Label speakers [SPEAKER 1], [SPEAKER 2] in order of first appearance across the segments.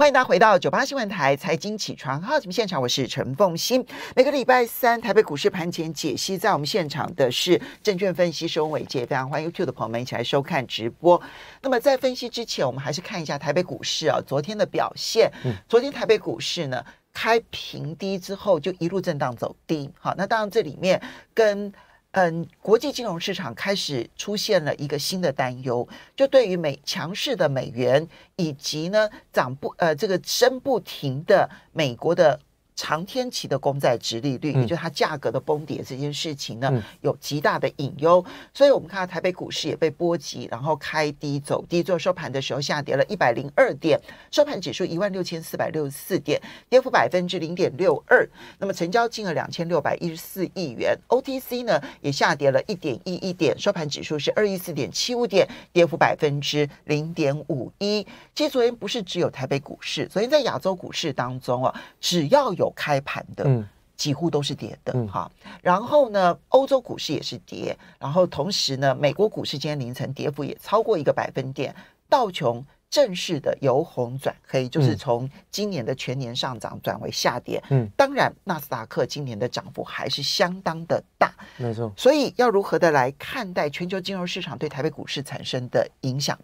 [SPEAKER 1] 欢迎大家回到九八新闻台财经起床号节目现场，我是陈凤欣。每个礼拜三台北股市盘前解析，在我们现场的是证券分析师翁伟杰，非常欢迎 YouTube 的朋友们一起来收看直播。那么在分析之前，我们还是看一下台北股市啊昨天的表现。昨天台北股市呢开平低之后，就一路震荡走低。好，那当然这里面跟嗯，国际金融市场开始出现了一个新的担忧，就对于美强势的美元以及呢涨不呃这个升不停的美国的。长天期的公债值利率，也就是它价格的崩跌这件事情呢，有极大的隐忧。所以，我们看到台北股市也被波及，然后开低走低，做收盘的时候下跌了一百零二点，收盘指数一万六千四百六十四点，跌幅百分之零点六二。那么，成交金额两千六百一十四亿元。OTC 呢也下跌了一点一一点，收盘指数是二一四点七五点，跌幅百分之零点五一。其实昨天不是只有台北股市，昨天在亚洲股市当中啊，只要有开盘的，嗯，几乎都是跌的，哈。然后呢，欧洲股市也是跌，然后同时呢，美国股市今天凌晨跌幅也超过一个百分点，道琼正式的由红转黑，就是从今年的全年上涨转为下跌。嗯，当然，纳斯达克今年的涨幅还是相当的大，没错。所以要如何的来看待全球金融市场对台北股市产生的影响？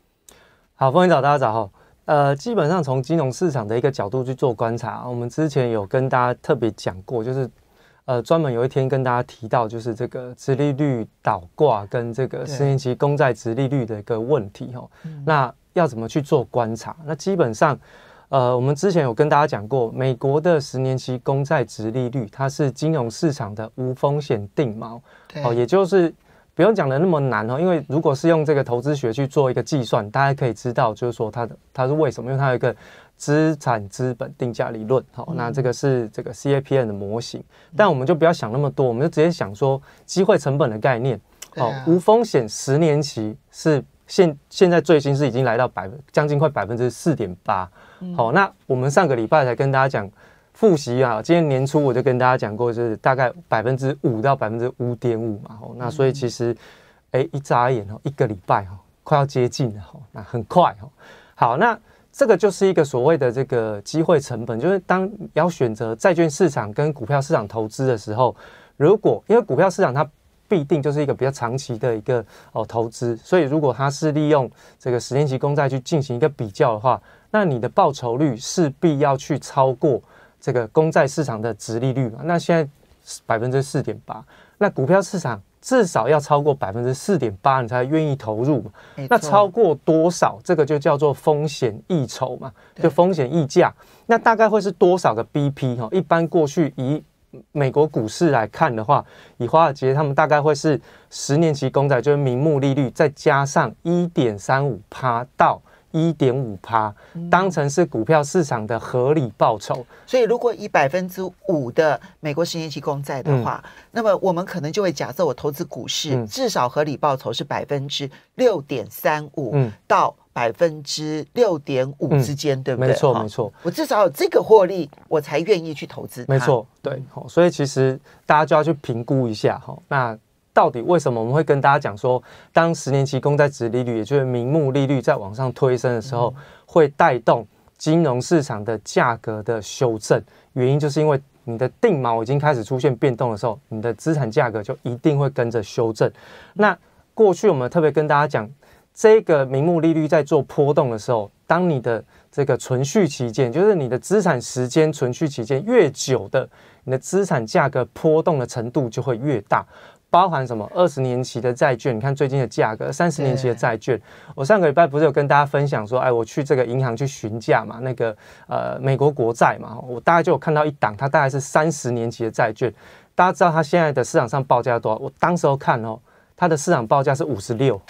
[SPEAKER 2] 好，风云早，大家早呃，基本上从金融市场的一个角度去做观察，我们之前有跟大家特别讲过，就是呃，专门有一天跟大家提到，就是这个直利率倒挂跟这个十年期公债直利率的一个问题哈。那要怎么去做观察？那基本上，呃，我们之前有跟大家讲过，美国的十年期公债直利率，它是金融市场的无风险定锚哦，也就是。不用讲的那么难哦，因为如果是用这个投资学去做一个计算，大家可以知道，就是说它它是为什么，因为它有一个资产资本定价理论，好，那这个是这个 C I P N 的模型，但我们就不要想那么多，我们就直接想说机会成本的概念，好，无风险十年期是现现在最新是已经来到百分将近快百分之四点八，好，那我们上个礼拜才跟大家讲。复习啊！今年年初我就跟大家讲过，就是大概百分之五到百分之五点五嘛。哦，那所以其实，哎，一眨眼哦，一个礼拜哦，快要接近了哈，那很快好，那这个就是一个所谓的这个机会成本，就是当要选择债券市场跟股票市场投资的时候，如果因为股票市场它必定就是一个比较长期的一个哦投资，所以如果它是利用这个十年期公债去进行一个比较的话，那你的报酬率势必要去超过。这个公债市场的值利率嘛，那现在百分之四点八，那股票市场至少要超过百分之四点八，你才愿意投入。那超过多少，这个就叫做风险溢酬嘛，就风险溢价。那大概会是多少个 BP？哈，一般过去以美国股市来看的话，以华尔街他们大概会是十年期公债就是名目利率再加上一点三五趴到。一点五趴，当成是股票市场的合理报酬，
[SPEAKER 1] 所以如果以百分之五的美国十年期公债的话，那么我们可能就会假设我投资股市至少合理报酬是百分之六点三五到百分之六点五之间，对不对？没错没错，我至少有这个获利，我才愿意去投资。没错，对，
[SPEAKER 2] 所以其实大家就要去评估一下哈，那。到底为什么我们会跟大家讲说，当十年期公债值利率，也就是名目利率在往上推升的时候，会带动金融市场的价格的修正？原因就是因为你的定锚已经开始出现变动的时候，你的资产价格就一定会跟着修正。那过去我们特别跟大家讲，这个名目利率在做波动的时候，当你的这个存续期间，就是你的资产时间存续期间越久的，你的资产价格波动的程度就会越大。包含什么？二十年期的债券，你看最近的价格；三十年期的债券，我上个礼拜不是有跟大家分享说，哎，我去这个银行去询价嘛，那个呃美国国债嘛，我大概就有看到一档，它大概是三十年期的债券。大家知道它现在的市场上报价多少？我当时候看哦，它的市场报价是五十六，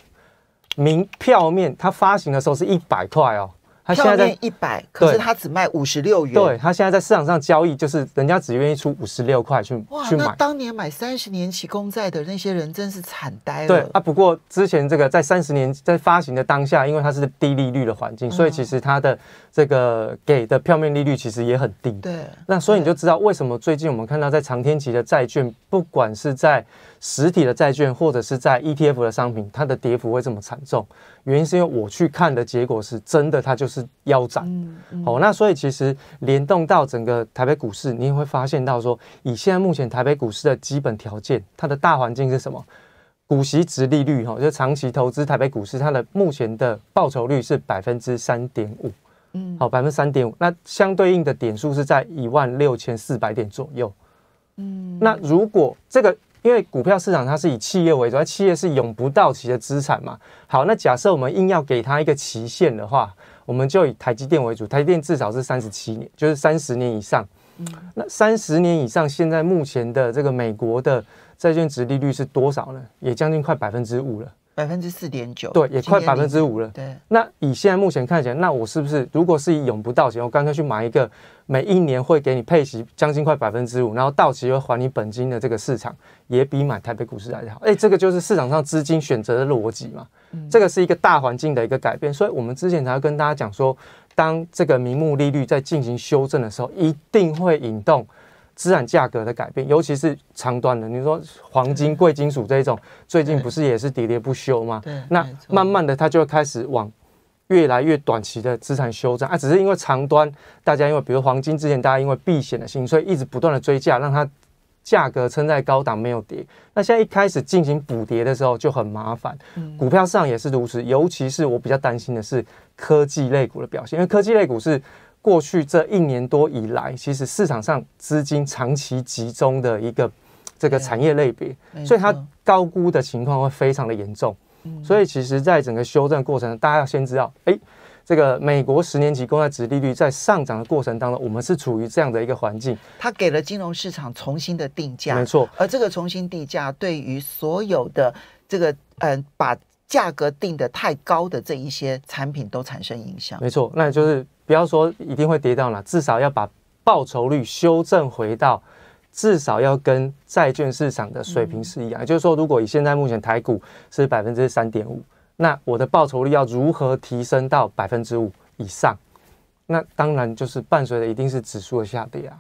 [SPEAKER 2] 名票面它发行的时候是一百块哦。他现在一百，可是他
[SPEAKER 1] 只卖五十六元。对，
[SPEAKER 2] 他现在在市场上交易，就是人家只愿意出五十六块去去买。哇，那当
[SPEAKER 1] 年买三十年期公债的那些人真是惨呆了。对
[SPEAKER 2] 啊，不过之前这个在三十年在发行的当下，因为它是低利率的环境，所以其实它的这个给的票面利率其实也很低。对，那所以你就知道为什么最近我们看到在长天级的债券，不管是在实体的债券或者是在 ETF 的商品，它的跌幅会这么惨重，原因是因为我去看的结果是真的，它就是腰斩。好，那所以其实联动到整个台北股市，你也会发现到说，以现在目前台北股市的基本条件，它的大环境是什么？股息值利率哈，就长期投资台北股市，它的目前的报酬率是百分之三点五。嗯，好，百分之三点五，那相对应的点数是在一万六千四百点左右。嗯，那如果这个。因为股票市场它是以企业为主，企业是永不到期的资产嘛。好，那假设我们硬要给它一个期限的话，我们就以台积电为主，台积电至少是三十七年，就是三十年以上。那三十年以上，现在目前的这个美国的债券值利率是多少呢？也将近快百分之五了。
[SPEAKER 1] 百分之四点九，对，也快百分之五了。对，
[SPEAKER 2] 那以现在目前看起来，那我是不是，如果是以永不到期，我干脆去买一个，每一年会给你配息，将近快百分之五，然后到期会还你本金的这个市场，也比买台北股市来的好。哎，这个就是市场上资金选择的逻辑嘛。嗯，这个是一个大环境的一个改变，所以我们之前才要跟大家讲说，当这个名目利率在进行修正的时候，一定会引动。资产价格的改变，尤其是长端的，你说黄金、贵金属这一种，最近不是也是喋喋不休吗？那慢慢的它就开始往越来越短期的资产修正啊，只是因为长端大家因为比如黄金之前大家因为避险的心，所以一直不断的追价，让它价格撑在高档没有跌。那现在一开始进行补跌的时候就很麻烦。股票市场也是如此，尤其是我比较担心的是科技类股的表现，因为科技类股是。过去这一年多以来，其实市场上资金长期集中的一个这个产业类别，所以它高估的情况会非常的严重。所以，其实，在整个修正过程，大家要先知道，哎，这个美国十年期公债值利率在上涨的过程当中，我们是处于这样的一个环境。它给了金融
[SPEAKER 1] 市场重新的定价，没错。而这个重新定价对于所有的这个嗯，把价格定得太高的这一些产品都产生影响，没错。
[SPEAKER 2] 那就是。不要说一定会跌到哪，至少要把报酬率修正回到，至少要跟债券市场的水平是一样。也就是说，如果以现在目前台股是百分之三点五，那我的报酬率要如何提升到百分之五以上？那当然就是伴随的一定是指数的下跌啊，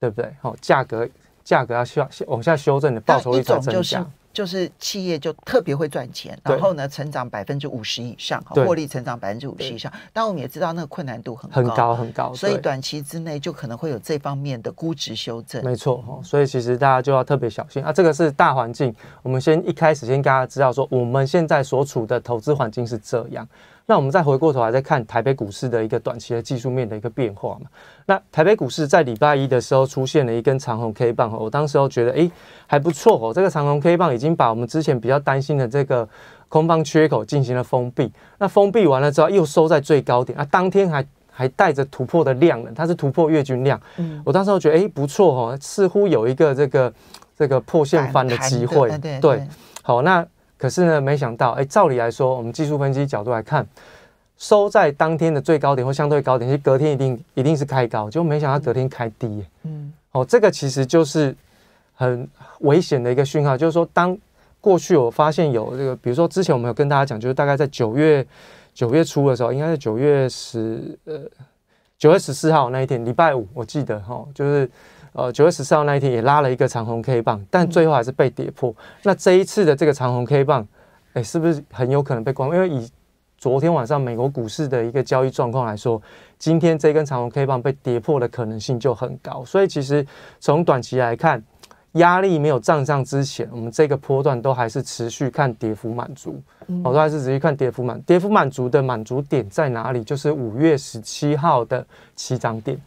[SPEAKER 2] 对不对？好，价格价格要下往下修正，
[SPEAKER 1] 你报酬率才增加。就是企业就特别会赚钱，然后呢，成长百分之五十以上，获利成长百分之五十以上。但我们也知道那个困难度很高，很高，很高。所以短期之内就可能会有这方面的估值修
[SPEAKER 2] 正。没错所以其实大家就要特别小心啊。这个是大环境，我们先一开始先跟大家知道说，我们现在所处的投资环境是这样。那我们再回过头来再看台北股市的一个短期的技术面的一个变化嘛。那台北股市在礼拜一的时候出现了一根长红 K 棒，我当时候觉得哎还不错哦，这个长红 K 棒已经把我们之前比较担心的这个空方缺口进行了封闭。那封闭完了之后又收在最高点啊，当天还还带着突破的量呢，它是突破月均量。嗯，我当时候觉得哎不错哦，似乎有一个这个这个破线翻的机会。对，好那。可是呢，没想到，哎，照理来说，我们技术分析角度来看，收在当天的最高点或相对高点，是隔天一定一定是开高，就没想到隔天开低。嗯，哦，这个其实就是很危险的一个讯号，就是说，当过去我发现有这个，比如说之前我们有跟大家讲，就是大概在九月九月初的时候，应该是九月十呃九月十四号那一天，礼拜五，我记得哈，就是。呃，九月十四号那一天也拉了一个长红 K 棒，但最后还是被跌破。那这一次的这个长红 K 棒，哎，是不是很有可能被光？因为以昨天晚上美国股市的一个交易状况来说，今天这根长红 K 棒被跌破的可能性就很高。所以其实从短期来看，压力没有站上之前，我们这个波段都还是持续看跌幅满足，我都还是持续看跌幅满跌幅满足的满足点在哪里？就是五月十七号的起涨点。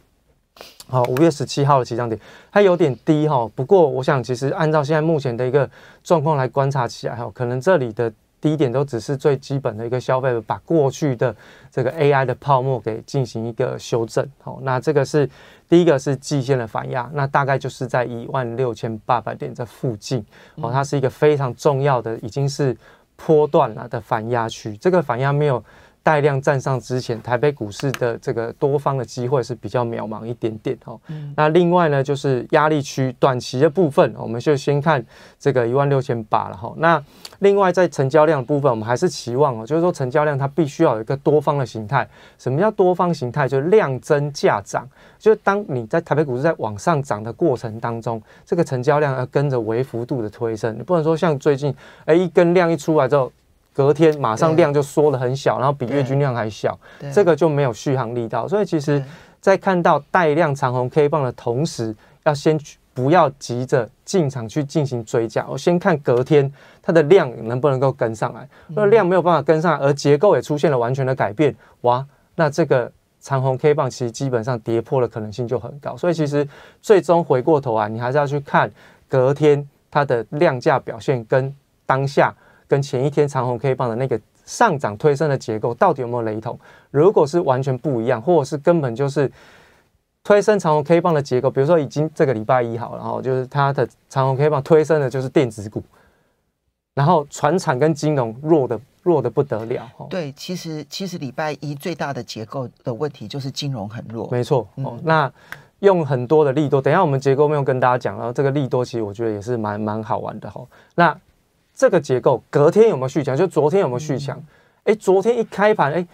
[SPEAKER 2] 好，五月十七号的起涨点，它有点低哈。不过，我想其实按照现在目前的一个状况来观察起来，哈，可能这里的低点都只是最基本的一个消费，把过去的这个 AI 的泡沫给进行一个修正。好，那这个是第一个是季线的反压，那大概就是在一万六千八百点在附近。哦，它是一个非常重要的，已经是坡段了的反压区。这个反压没有。带量站上之前，台北股市的这个多方的机会是比较渺茫一点点哦。那另外呢，就是压力区短期的部分，我们就先看这个一万六千八了哈。那另外在成交量部分，我们还是期望哦，就是说成交量它必须要有一个多方的形态。什么叫多方形态？就是量增价涨，就当你在台北股市在往上涨的过程当中，这个成交量要跟着微幅度的推升，你不能说像最近哎一根量一出来之后。隔天马上量就缩的很小，然后比月均量还小，这个就没有续航力道。所以其实，在看到带量长红 K 棒的同时，要先不要急着进场去进行追加，我先看隔天它的量能不能够跟上来。那量没有办法跟上，而结构也出现了完全的改变，哇，那这个长红 K 棒其实基本上跌破的可能性就很高。所以其实最终回过头啊，你还是要去看隔天它的量价表现跟当下。跟前一天长虹 K 棒的那个上涨推升的结构到底有没有雷同？如果是完全不一样，或者是根本就是推升长虹 K 棒的结构，比如说已经这个礼拜一好，然后就是它的长虹 K 棒推升的就是电子股，然后船产跟金融弱的弱的不得了。
[SPEAKER 1] 对，其实其实礼拜一最大的结构的问题就是金融很弱。
[SPEAKER 2] 没错，哦，那用很多的利多，等下我们结构没有跟大家讲，然后这个利多其实我觉得也是蛮蛮好玩的哈。那这个结构隔天有没有续强？就昨天有没有续强？哎，昨天一开盘，哎，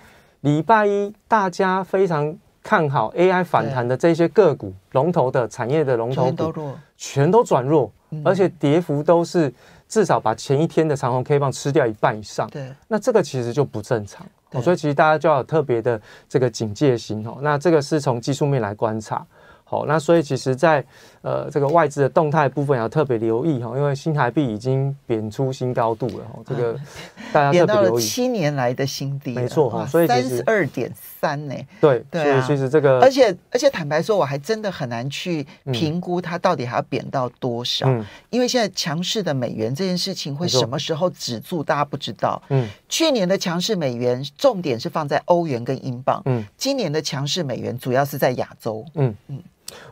[SPEAKER 2] 礼拜一大家非常看好 AI 反弹的这些个股、龙头的产业的龙头股，全都转弱，而且跌幅都是至少把前一天的长虹 K 棒吃掉一半以上。对，那这个其实就不正常，所以其实大家就要特别的这个警戒心哦。那这个是从技术面来观察。好，那所以其实，在呃这个外资的动态部分要特别留意哈，因为新台币已经贬出新高度了哈。这个
[SPEAKER 1] 大家特别留意。七年来的新低，没错哈，所以三十二点三呢。对，所以其实这个。而且而且坦白说，我还真的很难去评估它到底还要贬到多少，因为现在强势的美元这件事情会什么时候止住，大家不知道。嗯。去年的强势美元重点是放在欧元跟英镑，嗯。今年的强势美元主要是在亚洲，嗯嗯。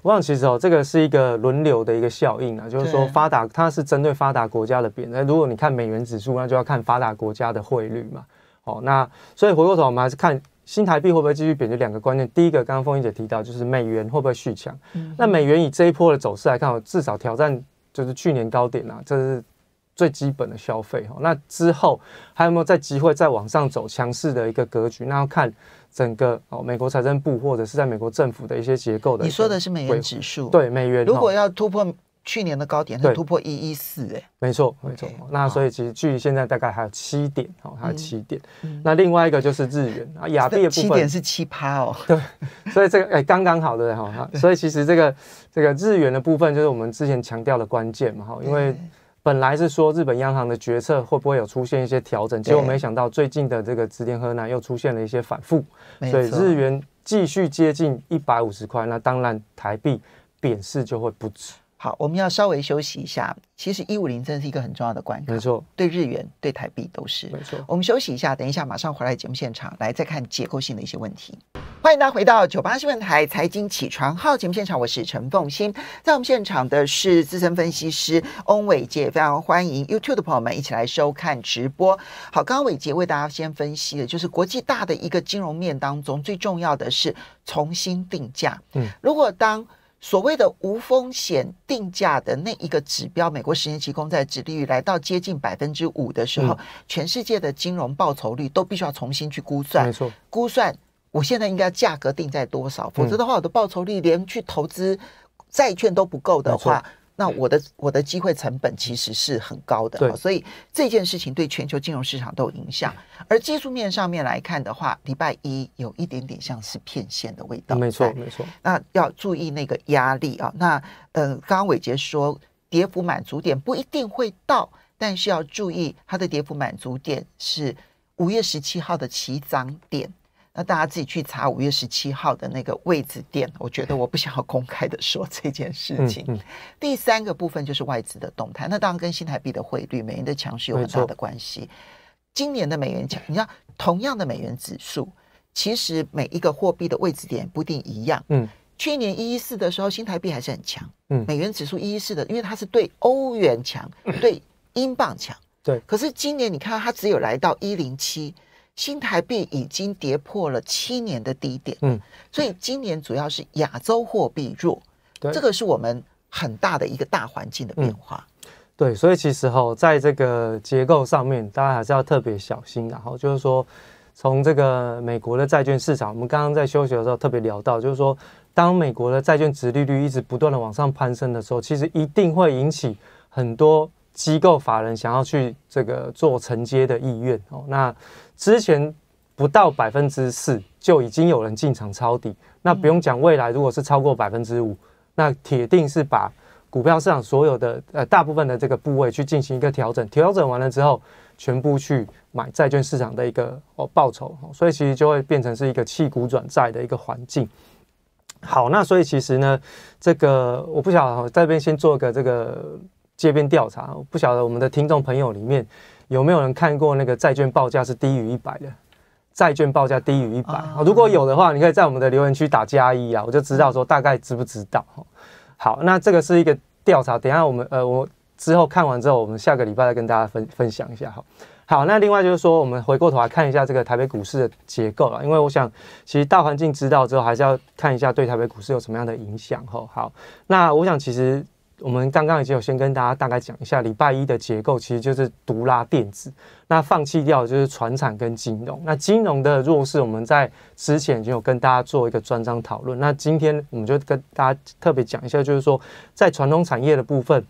[SPEAKER 2] 我想其实哦，这个是一个轮流的一个效应啊，就是说发达它是针对发达国家的贬。那如果你看美元指数，那就要看发达国家的汇率嘛。哦，那所以回过头，我们还是看新台币会不会继续贬值。两个观念，第一个刚刚凤英姐提到，就是美元会不会续强？那美元以这一波的走势来看，至少挑战就是去年高点呐，这是最基本的消费。哦，那之后还有没有再机会再往上走强势的一个格局？那要看。整个哦，美国财政部或者是在美国政府的一些结构的，你说的是美元指数，对美元。如果要
[SPEAKER 1] 突破去年的高点，是突破一一四，哎，
[SPEAKER 2] 没错没错。那所以其实距现在大概还有七点，哦，还有七点。那另外一个就是日元啊，亚币的部分七点是七趴哦，对。所以这个哎，刚刚好的哈，所以其实这个这个日元的部分就是我们之前强调的关键嘛，哈，因为。本来是说日本央行的决策会不会有出现一些调整，结果没想到最近的这个直田河南又出现了一些反复，所以日
[SPEAKER 1] 元继续接近一百五十块，那当然台币贬势就会不止。好，我们要稍微休息一下，其实一五零真的是一个很重要的关口，没错，对日元对台币都是，没错。我们休息一下，等一下马上回来节目现场，来再看结构性的一些问题。欢迎大家回到九八新闻台财经起床号节目现场，我是陈凤欣。在我们现场的是资深分析师翁伟杰，非常欢迎 YouTube 的朋友们一起来收看直播。好，刚刚伟杰为大家先分析的，就是国际大的一个金融面当中最重要的是重新定价。嗯，如果当所谓的无风险定价的那一个指标，美国十年期公债殖利率来到接近百分之五的时候，全世界的金融报酬率都必须要重新去估算，没错，估算。我现在应该价格定在多少？否则的话，我的报酬率连去投资债券都不够的话，那我的我的机会成本其实是很高的。所以这件事情对全球金融市场都有影响。而技术面上面来看的话，礼拜一有一点点像是骗线的味道。没错，没错。那要注意那个压力啊。那呃，刚刚伟杰说，跌幅满足点不一定会到，但是要注意它的跌幅满足点是五月十七号的起涨点。那大家自己去查五月十七号的那个位置店，我觉得我不想要公开的说这件事情。第三个部分就是外资的动态，那当然跟新台币的汇率、美元的强势有很大的关系。今年的美元强，你看同样的美元指数，其实每一个货币的位置点不一定一样。嗯，去年一一四的时候，新台币还是很强，美元指数一一四的，因为它是对欧元强、对英镑强。对，可是今年你看它只有来到一零七。新台币已经跌破了七年的低点，嗯，所以今年主要是亚洲货币弱，对，这个是我们很大的一个大环境的变化，
[SPEAKER 2] 对，所以其实哈，在这个结构上面，大家还是要特别小心。然后就是说，从这个美国的债券市场，我们刚刚在休息的时候特别聊到，就是说，当美国的债券值利率一直不断的往上攀升的时候，其实一定会引起很多。机构法人想要去这个做承接的意愿哦，那之前不到百分之四就已经有人进场抄底，那不用讲未来，如果是超过百分之五，那铁定是把股票市场所有的呃大部分的这个部位去进行一个调整，调整完了之后全部去买债券市场的一个哦报酬，所以其实就会变成是一个弃股转债的一个环境。好，那所以其实呢，这个我不晓得这边先做个这个。街边调查，不晓得我们的听众朋友里面有没有人看过那个债券报价是低于一百的，债券报价低于一百啊，如果有的话，你可以在我们的留言区打加一啊，我就知道说大概知不知道哈。好，那这个是一个调查，等下我们呃，我之后看完之后，我们下个礼拜再跟大家分分享一下哈。好，那另外就是说，我们回过头来看一下这个台北股市的结构了，因为我想其实大环境知道之后，还是要看一下对台北股市有什么样的影响哈。好，那我想其实。我们刚刚已经有先跟大家大概讲一下，礼拜一的结构其实就是独拉电子，那放弃掉就是船产跟金融。那金融的弱势，我们在之前已经有跟大家做一个专章讨论。那今天我们就跟大家特别讲一下，就是说在传统产业的部分，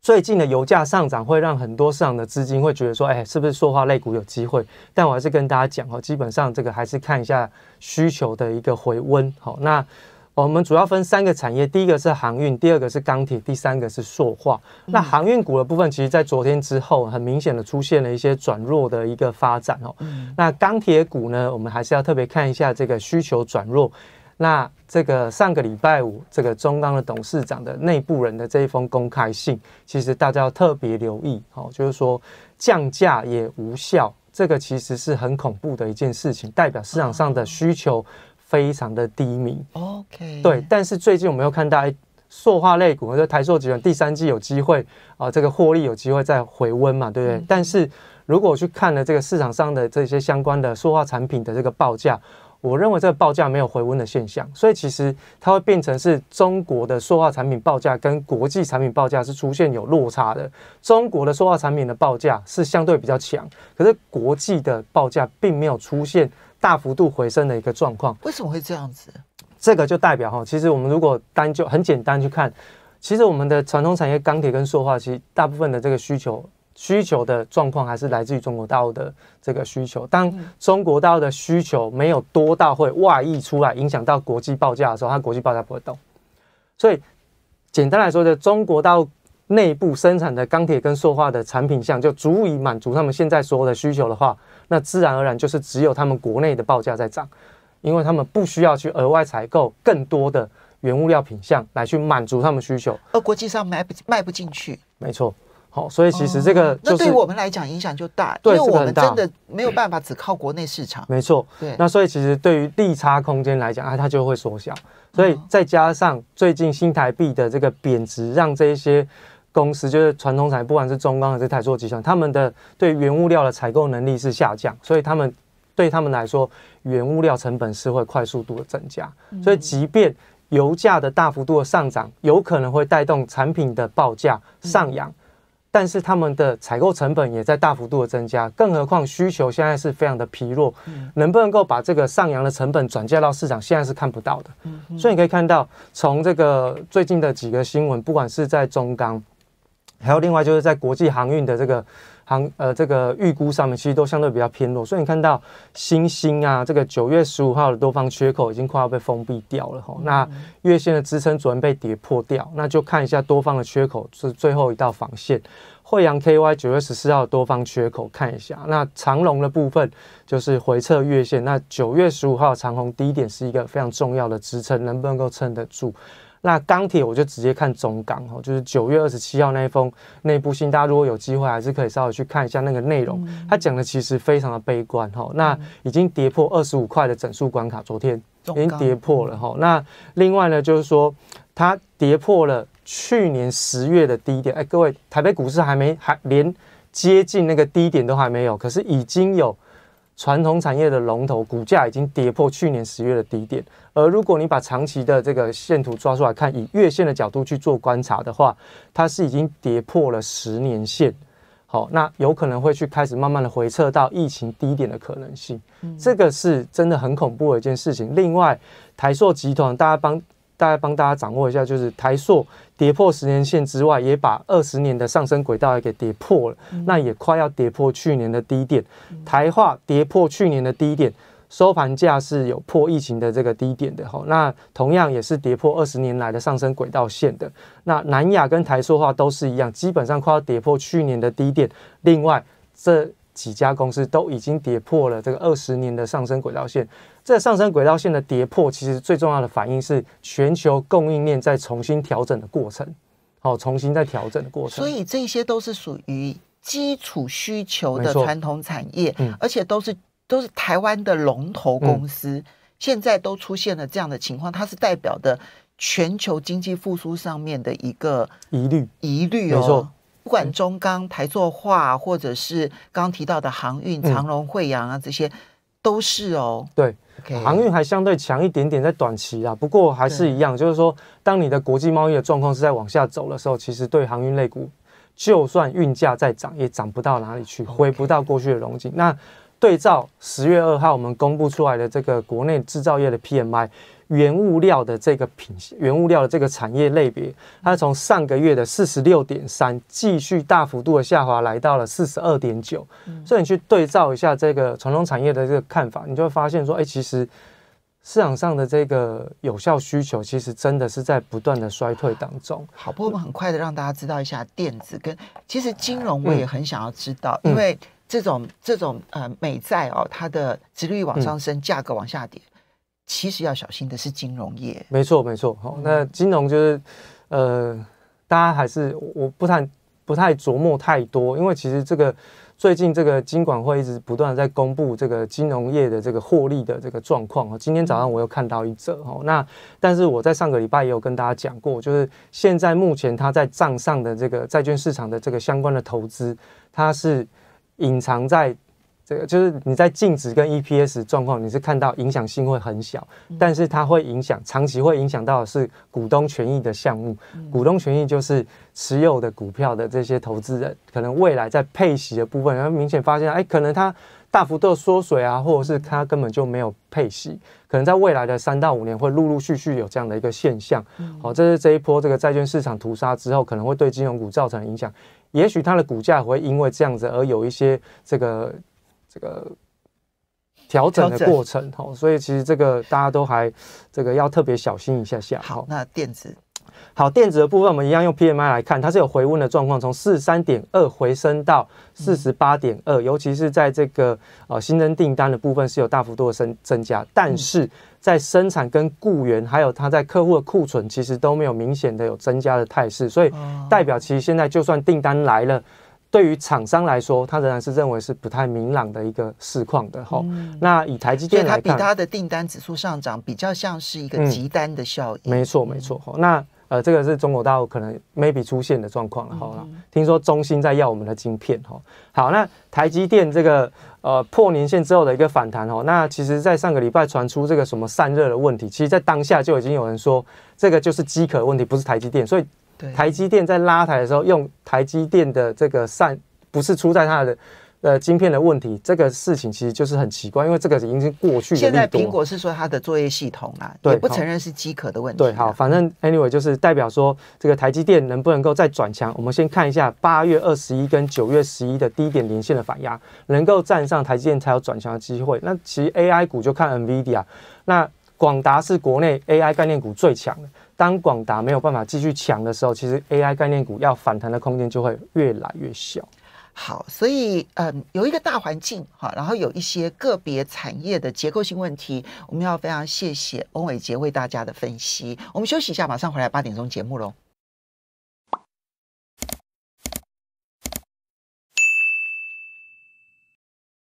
[SPEAKER 2] 最近的油价上涨会让很多市场的资金会觉得说，哎，是不是塑化类股有机会？但我还是跟大家讲哦，基本上这个还是看一下需求的一个回温。好，那。我们主要分三个产业，第一个是航运，第二个是钢铁，第三个是塑化。那航运股的部分，其实在昨天之后，很明显的出现了一些转弱的一个发展哦。那钢铁股呢，我们还是要特别看一下这个需求转弱。那这个上个礼拜五，这个中钢的董事长的内部人的这一封公开信，其实大家要特别留意哦，就是说降价也无效，这个其实是很恐怖的一件事情，代表市场上的需求。非常的低迷，OK，对。但是最近我们又看到塑化类股，或者台塑集团第三季有机会啊，这个获利有机会再回温嘛，对不对？但是如果我去看了这个市场上的这些相关的塑化产品的这个报价，我认为这个报价没有回温的现象，所以其实它会变成是中国的塑化产品报价跟国际产品报价是出现有落差的。中国的塑化产品的报价是相对比较强，可是国际的报价并没有出现。大幅度回升的一个状况，
[SPEAKER 1] 为什么会这样子？
[SPEAKER 2] 这个就代表哈，其实我们如果单就很简单去看，其实我们的传统产业钢铁跟塑化，其实大部分的这个需求需求的状况还是来自于中国大陆的这个需求。当中国大陆的需求没有多大会外溢出来，影响到国际报价的时候，它国际报价不会动。所以简单来说就中国大陆。内部生产的钢铁跟塑化的产品项就足以满足他们现在所有的需求的话，那自然而然就是只有他们国内的报价在涨，因为他们不需要去额外采购更多的原物料品项来去满足他们需求，
[SPEAKER 1] 而国际上买不卖不进去。
[SPEAKER 2] 没错，好，所以其实这个那对我
[SPEAKER 1] 们来讲影响就大，因为我们真的没有办法只靠国内市场。没
[SPEAKER 2] 错，对。那所以其实对于利差空间来讲啊，它就会缩小。所以再加上最近新台币的这个贬值，让这一些。公司就是传统产业，不管是中钢还是台塑集团，他们的对原物料的采购能力是下降，所以他们对他们来说，原物料成本是会快速度的增加。所以，即便油价的大幅度的上涨，有可能会带动产品的报价上扬，但是他们的采购成本也在大幅度的增加。更何况需求现在是非常的疲弱，能不能够把这个上扬的成本转嫁到市场，现在是看不到的。所以你可以看到，从这个最近的几个新闻，不管是在中钢。还有另外就是在国际航运的这个航呃这个预估上面，其实都相对比较偏弱，所以你看到新兴啊这个九月十五号的多方缺口已经快要被封闭掉了哈，那月线的支撑昨天被跌破掉，那就看一下多方的缺口是最后一道防线。惠阳 KY 九月十四号多方缺口看一下，那长龙的部分就是回撤月线，那九月十五号长虹低点是一个非常重要的支撑，能不能够撑得住？那钢铁我就直接看中钢哈，就是九月二十七号那一封内部信，大家如果有机会还是可以稍微去看一下那个内容，他讲的其实非常的悲观哈。那已经跌破二十五块的整数关卡，昨天已经跌破了哈。那另外呢，就是说它跌破了去年十月的低点，哎，各位台北股市还没还连接近那个低点都还没有，可是已经有。传统产业的龙头股价已经跌破去年十月的低点，而如果你把长期的这个线图抓出来看，以月线的角度去做观察的话，它是已经跌破了十年线。好，那有可能会去开始慢慢的回撤到疫情低点的可能性，这个是真的很恐怖的一件事情。另外，台硕集团，大家帮。大概帮大家掌握一下，就是台塑跌破十年线之外，也把二十年的上升轨道也给跌破了，那也快要跌破去年的低点。台化跌破去年的低点，收盘价是有破疫情的这个低点的哈。那同样也是跌破二十年来的上升轨道线的。那南亚跟台塑化都是一样，基本上快要跌破去年的低点。另外，这几家公司都已经跌破了这个二十年的上升轨道线。这上升轨道线的跌破，其实最重要的反应是全球供应链在重新调整的过程，好，重新在调整的过程。所
[SPEAKER 1] 以这些都是属于基础需求的传统产业，而且都是都是台湾的龙头公司，现在都出现了这样的情况，它是代表的全球经济复苏上面的一个疑虑疑虑哦。不管中钢、台塑化，或者是刚提到的航运、长隆、惠阳啊这些。都是哦，对，航运还相
[SPEAKER 2] 对强一点点，在短期啊，不过还是一样，就是说，当你的国际贸易的状况是在往下走的时候，其实对航运类股，就算运价再涨，也涨不到哪里去，回不到过去的荣景。那对照十月二号我们公布出来的这个国内制造业的 PMI。原物料的这个品，原物料的这个产业类别，它从上个月的四十六点三继续大幅度的下滑，来到了四十二点九。所以你去对照一下这个传统产业的这个看法，你就会发现说，哎，其实市场上的这个有效需求，其实真的是在不断的衰退当中。好，不
[SPEAKER 1] 过我们很快的让大家知道一下电子跟其实金融，我也很想要知道，因为这种这种呃美债哦，它的殖率往上升，价格往下跌。其实要小心的是金融业，
[SPEAKER 2] 没错没错。好，那金融就是，呃，大家还是我不太不太琢磨太多，因为其实这个最近这个金管会一直不断在公布这个金融业的这个获利的这个状况啊。今天早上我又看到一则，哦，那但是我在上个礼拜也有跟大家讲过，就是现在目前它在账上的这个债券市场的这个相关的投资，它是隐藏在。这个就是你在净值跟 EPS 状况，你是看到影响性会很小，但是它会影响长期，会影响到的是股东权益的项目。股东权益就是持有的股票的这些投资人，可能未来在配息的部分，然后明显发现，哎，可能它大幅度缩水啊，或者是它根本就没有配息，可能在未来的三到五年会陆陆续续有这样的一个现象。好，这是这一波这个债券市场屠杀之后，可能会对金融股造成影响。也许它的股价会因为这样子而有一些这个。这个调整的过程哈，所以其实这个大家都还这个要特别小心一下下。好，那电子，好，电子的部分我们一样用 PMI 来看，它是有回温的状况，从四三点二回升到四十八点二，尤其是在这个呃新增订单的部分是有大幅度的增增加，但是在生产跟雇员还有它在客户的库存其实都没有明显的有增加的态势，所以代表其实现在就算订单来了。对于厂商来说，他仍然是认为是不太明朗的一个市况的哈。那以台积电来看，它比它
[SPEAKER 1] 的订单指数上涨比较像是一个积单的效
[SPEAKER 2] 应。没错没错哈。那呃，这个是中国大陆可能 maybe 出现的状况了哈。听说中兴在要我们的晶片哈。好，那台积电这个呃破年线之后的一个反弹哈。那其实，在上个礼拜传出这个什么散热的问题，其实，在当下就已经有人说这个就是饥渴问题，不是台积电。所以台积电在拉台的时候，用台积电的这个散，不是出在它的呃晶片的问题，这个事情其实就是很奇怪，因为这个已经是过去。现在苹果
[SPEAKER 1] 是说它的作业系统啊，也不承认是机壳的问题。对，
[SPEAKER 2] 好，反正 anyway 就是代表说这个台积电能不能够再转强，我们先看一下八月二十一跟九月十一的低点连线的反压，能够站上台积电才有转强的机会。那其实 AI 股就看 Nvidia，那广达是国内 AI 概念股最强的。当广达没有办法继续强的时候，其实
[SPEAKER 1] AI 概念股要反弹的空间就会越来越小。好，所以嗯，有一个大环境哈，然后有一些个别产业的结构性问题，我们要非常谢谢翁伟杰为大家的分析。我们休息一下，马上回来，八点钟节目喽。